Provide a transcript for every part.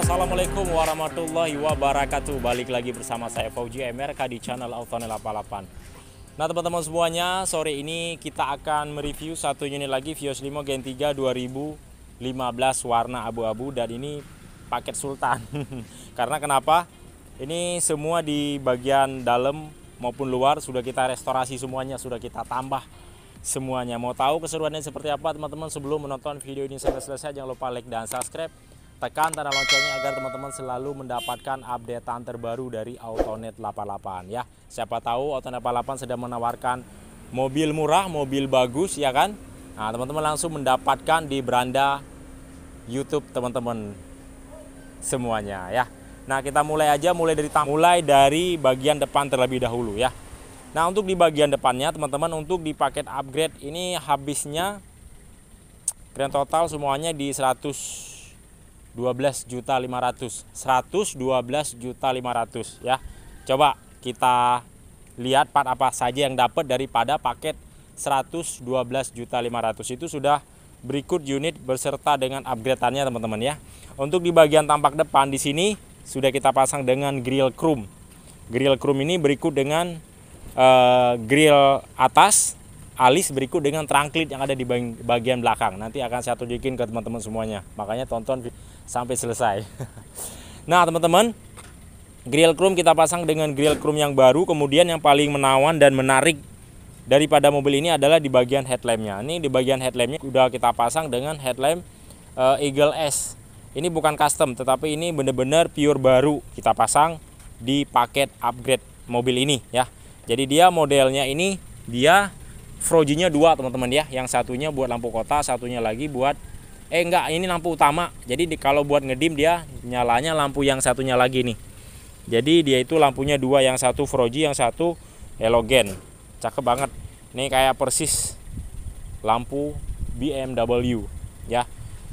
Assalamualaikum warahmatullahi wabarakatuh Balik lagi bersama saya Fauji MRK di channel Autonel 88 Nah teman-teman semuanya sore ini kita akan mereview satu unit lagi Vios Limo Gen 3 2015 warna abu-abu dan ini paket Sultan Karena kenapa? Ini semua di bagian dalam maupun luar sudah kita restorasi semuanya Sudah kita tambah semuanya Mau tahu keseruannya seperti apa teman-teman sebelum menonton video ini sampai selesai Jangan lupa like dan subscribe tekan tanda loncengnya agar teman-teman selalu mendapatkan updatean terbaru dari Autonet 88 ya. Siapa tahu Autonet 88 sedang menawarkan mobil murah, mobil bagus ya kan? Nah, teman-teman langsung mendapatkan di beranda YouTube teman-teman semuanya ya. Nah, kita mulai aja mulai dari mulai dari bagian depan terlebih dahulu ya. Nah, untuk di bagian depannya teman-teman untuk di paket upgrade ini habisnya grand total semuanya di 100 juta 12.500. 112.500 ya. Coba kita lihat part apa saja yang dapat daripada paket juta 112.500 itu sudah berikut unit beserta dengan upgradeannya teman-teman ya. Untuk di bagian tampak depan di sini sudah kita pasang dengan grill chrome. Grill chrome ini berikut dengan uh, grill atas alis berikut dengan terangklit yang ada di bagian belakang. Nanti akan saya tunjukin ke teman-teman semuanya. Makanya tonton sampai selesai. Nah, teman-teman, grill chrome kita pasang dengan grill chrome yang baru. Kemudian yang paling menawan dan menarik daripada mobil ini adalah di bagian headlampnya. Ini di bagian headlampnya udah kita pasang dengan headlamp eh, Eagle S. Ini bukan custom, tetapi ini benar-benar pure baru kita pasang di paket upgrade mobil ini ya. Jadi dia modelnya ini dia Frojinya dua teman-teman ya, yang satunya buat lampu kota, satunya lagi buat eh enggak ini lampu utama jadi di, kalau buat ngedim dia nyalanya lampu yang satunya lagi nih jadi dia itu lampunya dua yang satu Froji yang satu halogen cakep banget ini kayak persis lampu BMW ya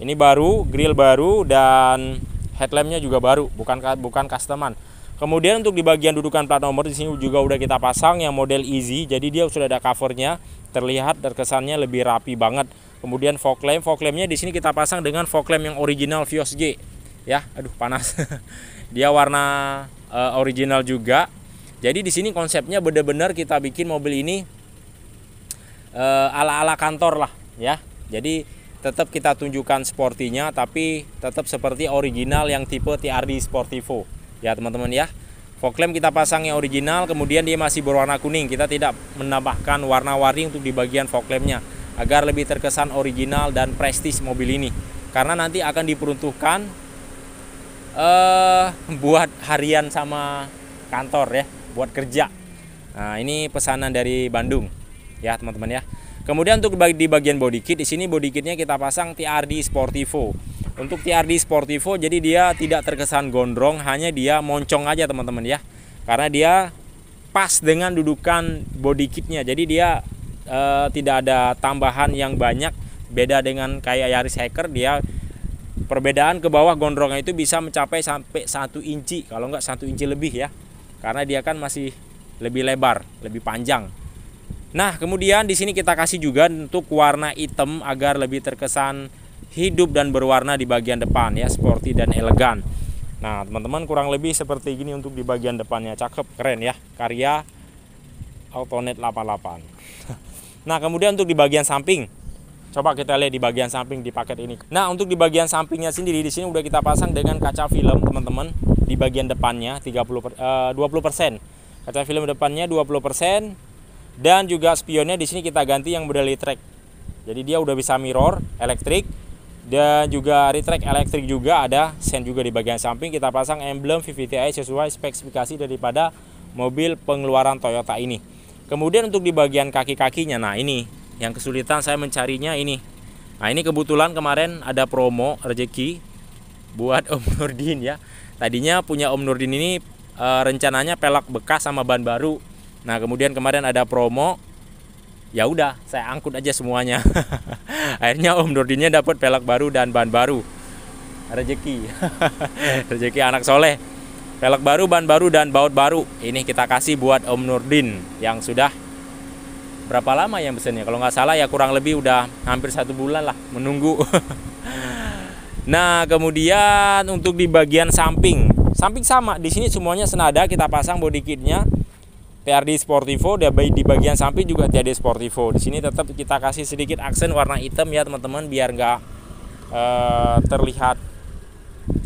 ini baru grill baru dan headlampnya juga baru bukan bukan customan kemudian untuk di bagian dudukan plat nomor di sini juga udah kita pasang yang model easy jadi dia sudah ada covernya terlihat terkesannya lebih rapi banget Kemudian fog lamp, fog lampnya di sini kita pasang dengan fog lamp yang original Vios G. Ya, aduh panas. Dia warna uh, original juga. Jadi di sini konsepnya benar-benar kita bikin mobil ini ala eh, ala-ala kantor lah, ya. Jadi tetap kita tunjukkan sportinya tapi tetap seperti original yang tipe TRD Sportivo. Ya, teman-teman ya. Fog lamp kita pasang yang original, kemudian dia masih berwarna kuning. Kita tidak menambahkan warna-warni untuk di bagian fog lampnya agar lebih terkesan original dan prestis mobil ini karena nanti akan diperuntukkan uh, buat harian sama kantor ya buat kerja nah ini pesanan dari Bandung ya teman-teman ya kemudian untuk di bagian body kit di sini body kitnya kita pasang TRD Sportivo untuk TRD Sportivo jadi dia tidak terkesan gondrong hanya dia moncong aja teman-teman ya karena dia pas dengan dudukan body kitnya jadi dia e, tidak ada tambahan yang banyak beda dengan kayak Yaris Hacker dia perbedaan ke bawah gondrongnya itu bisa mencapai sampai satu inci kalau nggak satu inci lebih ya karena dia kan masih lebih lebar lebih panjang nah kemudian di sini kita kasih juga untuk warna hitam agar lebih terkesan hidup dan berwarna di bagian depan ya sporty dan elegan nah teman-teman kurang lebih seperti gini untuk di bagian depannya cakep keren ya karya Autonet 88 Nah, kemudian untuk di bagian samping. Coba kita lihat di bagian samping di paket ini. Nah, untuk di bagian sampingnya sendiri di sini udah kita pasang dengan kaca film, teman-teman. Di bagian depannya 30 uh, 20%. Kaca film depannya 20% dan juga spionnya di sini kita ganti yang model retract. Jadi dia udah bisa mirror elektrik dan juga retract elektrik juga ada sen juga di bagian samping kita pasang emblem VVTi sesuai spesifikasi daripada mobil pengeluaran Toyota ini. Kemudian untuk di bagian kaki-kakinya, nah ini yang kesulitan saya mencarinya ini. Nah ini kebetulan kemarin ada promo rezeki buat Om Nurdin ya. Tadinya punya Om Nurdin ini e, rencananya pelak bekas sama ban baru. Nah kemudian kemarin ada promo, ya udah saya angkut aja semuanya. Akhirnya Om Nurdinnya dapat pelak baru dan ban baru. Rezeki, rezeki anak soleh. Velg baru, ban baru, dan baut baru. Ini kita kasih buat Om Nurdin yang sudah berapa lama yang pesennya? Kalau nggak salah ya kurang lebih udah hampir satu bulan lah menunggu. nah kemudian untuk di bagian samping, samping sama di sini semuanya senada kita pasang body kitnya. TRD Sportivo baik di bagian samping juga TRD Sportivo. Di sini tetap kita kasih sedikit aksen warna hitam ya teman-teman biar nggak uh, terlihat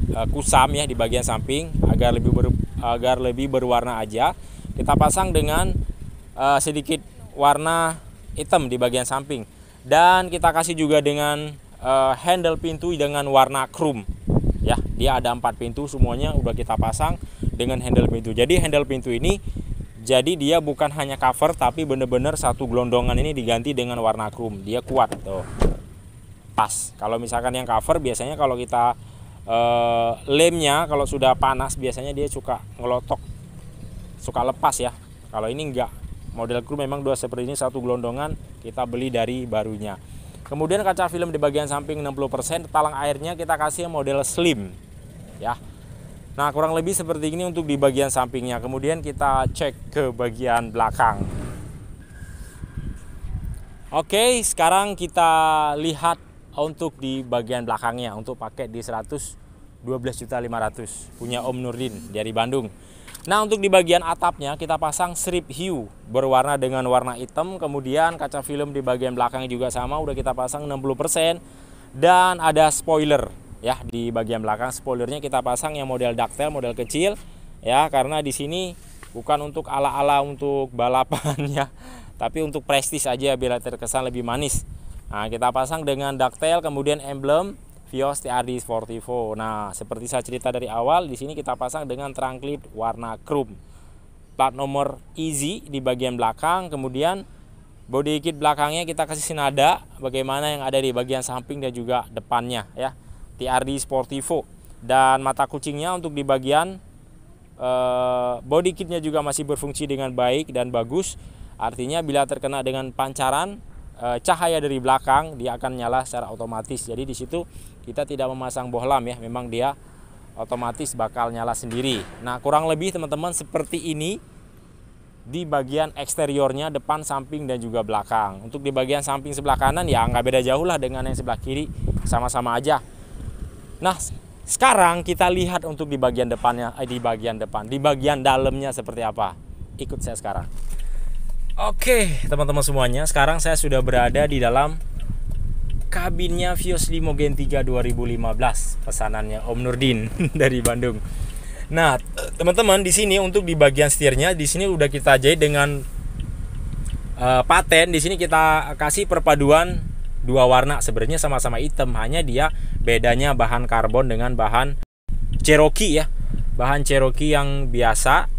Eh, kusam ya di bagian samping agar lebih ber, agar lebih berwarna aja. Kita pasang dengan uh, sedikit warna hitam di bagian samping dan kita kasih juga dengan uh, handle pintu dengan warna chrome ya dia ada empat pintu semuanya udah kita pasang dengan handle pintu jadi handle pintu ini jadi dia bukan hanya cover tapi bener-bener satu gelondongan ini diganti dengan warna chrome dia kuat tuh pas kalau misalkan yang cover biasanya kalau kita Eh, lemnya kalau sudah panas biasanya dia suka ngelotok suka lepas ya kalau ini enggak model kru memang dua seperti ini satu gelondongan kita beli dari barunya kemudian kaca film di bagian samping 60% talang airnya kita kasih model slim ya Nah kurang lebih seperti ini untuk di bagian sampingnya Kemudian kita cek ke bagian belakang Oke sekarang kita lihat Oh, untuk di bagian belakangnya untuk pakai di 112.500 punya Om Nurdin dari Bandung. Nah untuk di bagian atapnya kita pasang strip hue berwarna dengan warna hitam kemudian kaca film di bagian belakang juga sama udah kita pasang 60% dan ada spoiler ya di bagian belakang spoilernya kita pasang yang model daktel model kecil ya karena di sini bukan untuk ala-ala untuk balapan ya tapi untuk prestis aja biar terkesan lebih manis Nah, kita pasang dengan ductile kemudian emblem Vios TRD Sportivo. Nah, seperti saya cerita dari awal, di sini kita pasang dengan trunk lid warna chrome. Plat nomor Easy di bagian belakang, kemudian body kit belakangnya kita kasih senada bagaimana yang ada di bagian samping dan juga depannya ya. TRD Sportivo dan mata kucingnya untuk di bagian eh, body kitnya juga masih berfungsi dengan baik dan bagus. Artinya bila terkena dengan pancaran Eh, cahaya dari belakang dia akan nyala secara otomatis. Jadi di situ kita tidak memasang bohlam ya, memang dia otomatis bakal nyala sendiri. Nah, kurang lebih teman-teman seperti ini di bagian eksteriornya depan, samping dan juga belakang. Untuk di bagian samping sebelah kanan ya nggak beda jauh lah dengan yang sebelah kiri, sama-sama aja. Nah, sekarang kita lihat untuk di bagian depannya, eh, di bagian depan, di bagian dalamnya seperti apa. Ikut saya sekarang. Oke, teman-teman semuanya, sekarang saya sudah berada di dalam kabinnya Vios Limo Gen 3 2015, pesanannya Om Nurdin dari Bandung. Nah, teman-teman di sini untuk di bagian setirnya di sini udah kita jahit dengan uh, paten. Di sini kita kasih perpaduan dua warna, sebenarnya sama-sama hitam, hanya dia bedanya bahan karbon dengan bahan Cherokee ya. Bahan Cherokee yang biasa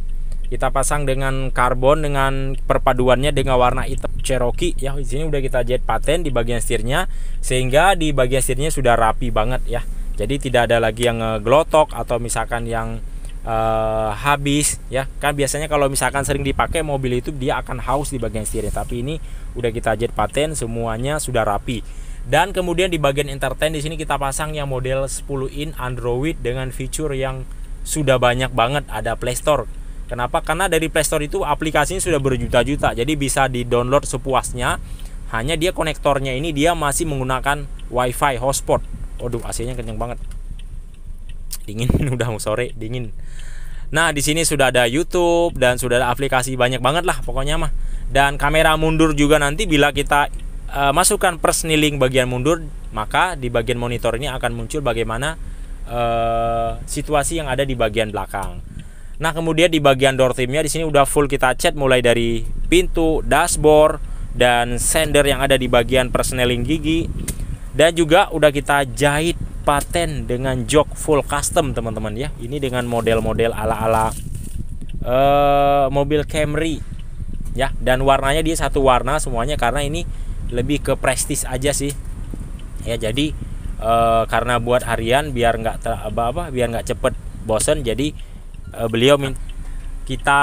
kita pasang dengan karbon dengan perpaduannya dengan warna hitam Cherokee ya di sini udah kita jet paten di bagian setirnya sehingga di bagian setirnya sudah rapi banget ya jadi tidak ada lagi yang eh, glotok atau misalkan yang uh, habis ya kan biasanya kalau misalkan sering dipakai mobil itu dia akan haus di bagian setirnya tapi ini udah kita jet paten semuanya sudah rapi dan kemudian di bagian entertain di sini kita pasang yang model 10 in Android dengan fitur yang sudah banyak banget ada Play Store Kenapa? Karena dari Play Store itu aplikasinya sudah berjuta-juta, jadi bisa di-download sepuasnya. Hanya dia konektornya ini dia masih menggunakan WiFi hotspot. Waduh, AC-nya kenceng banget. Dingin, udah mau sore, dingin. Nah, di sini sudah ada YouTube dan sudah ada aplikasi banyak banget lah pokoknya mah. Dan kamera mundur juga nanti bila kita e, masukkan persniling bagian mundur, maka di bagian monitor ini akan muncul bagaimana e, situasi yang ada di bagian belakang. Nah, kemudian di bagian door trimnya di sini udah full kita cat mulai dari pintu, dashboard, dan sender yang ada di bagian perseneling gigi. Dan juga udah kita jahit paten dengan jok full custom, teman-teman ya. Ini dengan model-model ala-ala uh, mobil Camry ya. Dan warnanya dia satu warna semuanya karena ini lebih ke prestis aja sih. Ya, jadi uh, karena buat harian biar nggak apa-apa, biar nggak cepet bosen jadi uh, beliau kita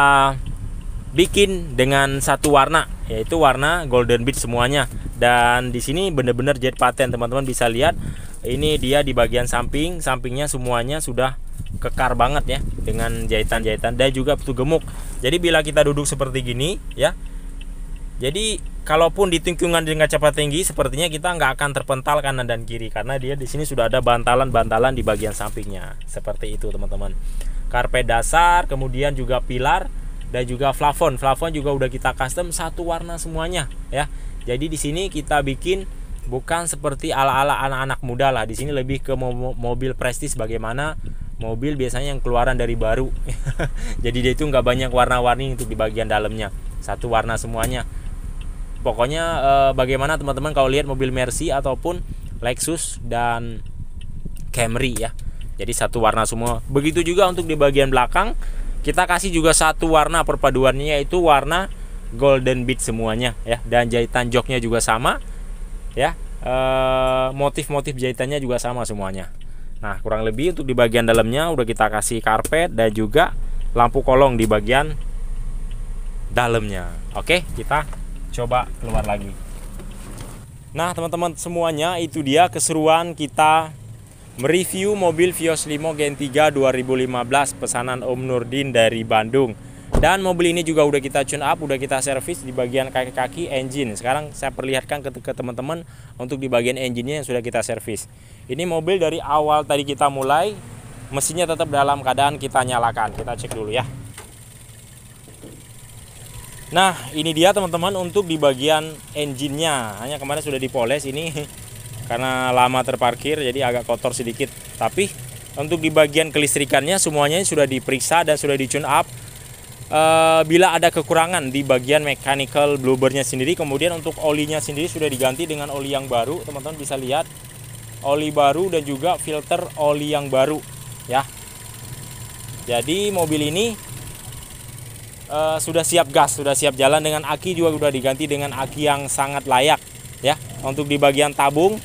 bikin dengan satu warna yaitu warna golden beat semuanya dan di sini benar-benar jet paten teman-teman bisa lihat ini dia di bagian samping sampingnya semuanya sudah kekar banget ya dengan jahitan-jahitan dan juga betul gemuk jadi bila kita duduk seperti gini ya jadi kalaupun di tingkungan dengan cepat tinggi sepertinya kita nggak akan terpental kanan dan kiri karena dia di sini sudah ada bantalan-bantalan di bagian sampingnya seperti itu teman-teman karpet dasar, kemudian juga pilar dan juga plafon. Plafon juga udah kita custom satu warna semuanya ya. Jadi di sini kita bikin bukan seperti ala-ala anak-anak muda lah. Di sini lebih ke mobil prestis bagaimana mobil biasanya yang keluaran dari baru. Jadi dia itu nggak banyak warna-warni untuk di bagian dalamnya. Satu warna semuanya. Pokoknya eh, bagaimana teman-teman kalau lihat mobil Mercy ataupun Lexus dan Camry ya jadi satu warna semua begitu juga untuk di bagian belakang kita kasih juga satu warna perpaduannya yaitu warna golden bead semuanya ya dan jahitan joknya juga sama ya eh, motif-motif e, jahitannya juga sama semuanya nah kurang lebih untuk di bagian dalamnya udah kita kasih karpet dan juga lampu kolong di bagian dalamnya oke kita coba keluar lagi nah teman-teman semuanya itu dia keseruan kita mereview mobil Vios Limo Gen 3 2015 pesanan Om Nurdin dari Bandung. Dan mobil ini juga udah kita tune up, udah kita servis di bagian kaki-kaki engine. Sekarang saya perlihatkan ke, teman-teman untuk di bagian engine-nya yang sudah kita servis. Ini mobil dari awal tadi kita mulai, mesinnya tetap dalam keadaan kita nyalakan. Kita cek dulu ya. Nah, ini dia teman-teman untuk di bagian engine-nya. Hanya kemarin sudah dipoles, ini karena lama terparkir jadi agak kotor sedikit tapi untuk di bagian kelistrikannya semuanya sudah diperiksa dan sudah di tune up e, bila ada kekurangan di bagian mechanical blubbernya sendiri kemudian untuk olinya sendiri sudah diganti dengan oli yang baru teman-teman bisa lihat oli baru dan juga filter oli yang baru ya jadi mobil ini e, sudah siap gas sudah siap jalan dengan aki juga sudah diganti dengan aki yang sangat layak ya untuk di bagian tabung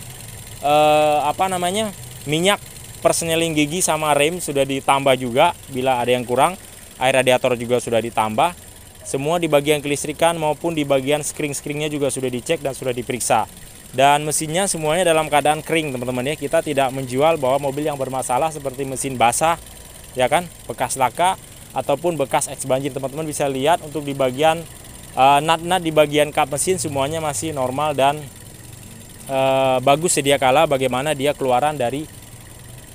eh, apa namanya minyak perseneling gigi sama rem sudah ditambah juga bila ada yang kurang air radiator juga sudah ditambah semua di bagian kelistrikan maupun di bagian screen-screennya juga sudah dicek dan sudah diperiksa dan mesinnya semuanya dalam keadaan kering teman-teman ya kita tidak menjual bahwa mobil yang bermasalah seperti mesin basah ya kan bekas laka ataupun bekas eks banjir teman-teman bisa lihat untuk di bagian eh, nat-nat uh, di bagian kap mesin semuanya masih normal dan Eh, bagus sedia kala bagaimana dia keluaran dari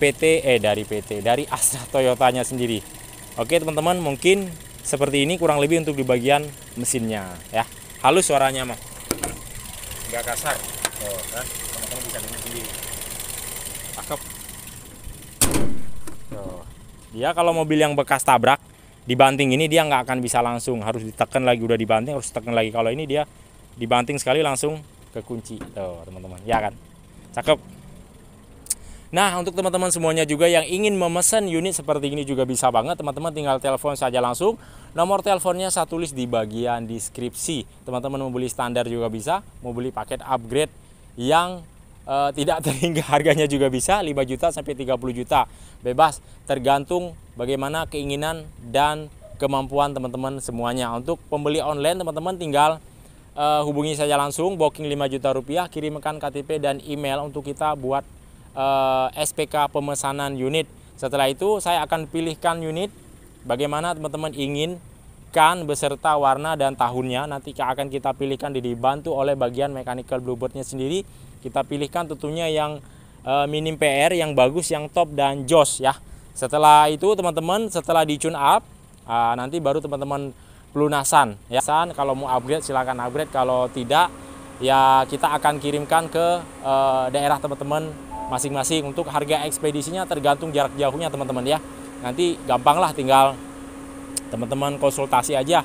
PT eh dari PT dari Astra Toyotanya sendiri. Oke teman-teman mungkin seperti ini kurang lebih untuk di bagian mesinnya ya halus suaranya mah nggak kasar oh eh, teman-teman bisa dengar sendiri cakep oh. dia kalau mobil yang bekas tabrak dibanting ini dia nggak akan bisa langsung harus ditekan lagi udah dibanting harus tekan lagi kalau ini dia dibanting sekali langsung kekunci tuh teman-teman ya kan cakep Nah, untuk teman-teman semuanya juga yang ingin memesan unit seperti ini juga bisa banget. Teman-teman tinggal telepon saja langsung. Nomor teleponnya saya tulis di bagian deskripsi. Teman-teman mau beli standar juga bisa, mau beli paket upgrade yang uh, tidak terhingga harganya juga bisa 5 juta sampai 30 juta. Bebas tergantung bagaimana keinginan dan kemampuan teman-teman semuanya. Untuk pembeli online teman-teman tinggal uh, hubungi saja langsung booking 5 juta rupiah kirimkan KTP dan email untuk kita buat uh, eh, SPK pemesanan unit setelah itu saya akan pilihkan unit bagaimana teman-teman inginkan beserta warna dan tahunnya nanti akan kita pilihkan dibantu oleh bagian mechanical bluebirdnya sendiri kita pilihkan tentunya yang uh, minim PR yang bagus yang top dan jos ya setelah itu teman-teman setelah di tune up uh, nanti baru teman-teman pelunasan ya san kalau mau upgrade silahkan upgrade kalau tidak ya kita akan kirimkan ke e, daerah teman-teman masing-masing untuk harga ekspedisinya tergantung jarak jauhnya teman-teman ya nanti gampang lah tinggal teman-teman konsultasi aja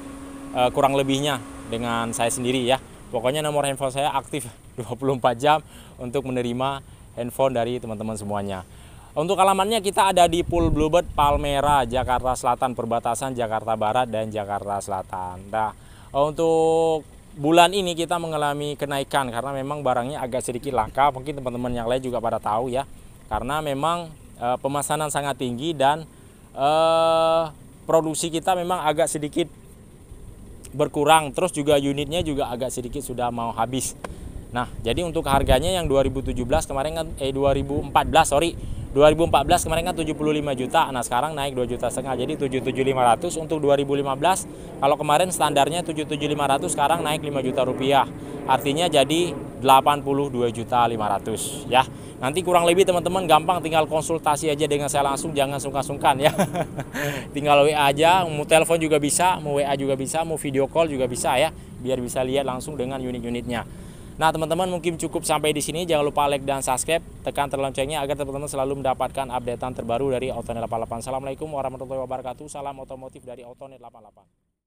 e, kurang lebihnya dengan saya sendiri ya pokoknya nomor handphone saya aktif 24 jam untuk menerima handphone dari teman-teman semuanya untuk alamannya kita ada di Pool Bluebird Palmera, Jakarta Selatan, perbatasan Jakarta Barat dan Jakarta Selatan. Nah, untuk bulan ini kita mengalami kenaikan karena memang barangnya agak sedikit langka. Mungkin teman-teman yang lain juga pada tahu ya. Karena memang e, eh, pemesanan sangat tinggi dan e, produksi kita memang agak sedikit berkurang. Terus juga unitnya juga agak sedikit sudah mau habis. Nah, jadi untuk harganya yang 2017 kemarin kan eh 2014 sorry 2014 kemarin kan 75 juta. Nah, sekarang naik 2 juta setengah jadi 77500 untuk 2015. Kalau kemarin standarnya 77500 sekarang naik 5 juta rupiah. Artinya jadi 82 juta 500 ya. Nanti kurang lebih teman-teman gampang tinggal konsultasi aja dengan saya langsung jangan sungkan-sungkan ya. tinggal WA aja, mau telepon juga bisa, mau WA juga bisa, mau video call juga bisa ya biar bisa lihat langsung dengan unit-unitnya. Nah teman-teman mungkin cukup sampai di sini. Jangan lupa like dan subscribe. Tekan loncengnya agar teman-teman selalu mendapatkan updatean terbaru dari Autonet 88. Assalamualaikum warahmatullahi wabarakatuh. Salam otomotif dari Autonet 88.